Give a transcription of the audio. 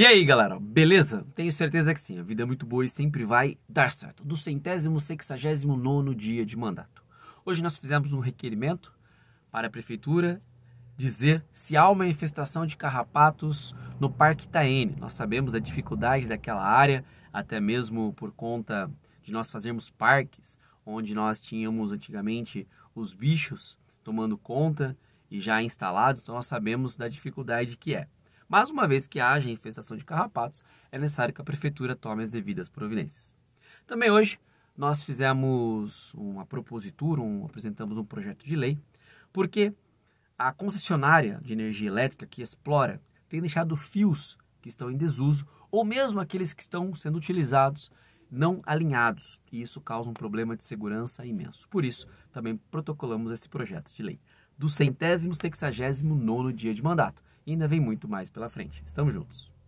E aí, galera, beleza? Tenho certeza que sim, a vida é muito boa e sempre vai dar certo. Do centésimo, sexagésimo nono dia de mandato. Hoje nós fizemos um requerimento para a prefeitura dizer se há uma infestação de carrapatos no Parque Itaene. Nós sabemos a dificuldade daquela área, até mesmo por conta de nós fazermos parques, onde nós tínhamos antigamente os bichos tomando conta e já instalados, então nós sabemos da dificuldade que é. Mas uma vez que haja infestação de carrapatos, é necessário que a prefeitura tome as devidas providências. Também hoje nós fizemos uma propositura, um, apresentamos um projeto de lei, porque a concessionária de energia elétrica que explora tem deixado fios que estão em desuso ou mesmo aqueles que estão sendo utilizados não alinhados, e isso causa um problema de segurança imenso. Por isso, também protocolamos esse projeto de lei do centésimo sexagésimo nono dia de mandato, ainda vem muito mais pela frente. Estamos juntos.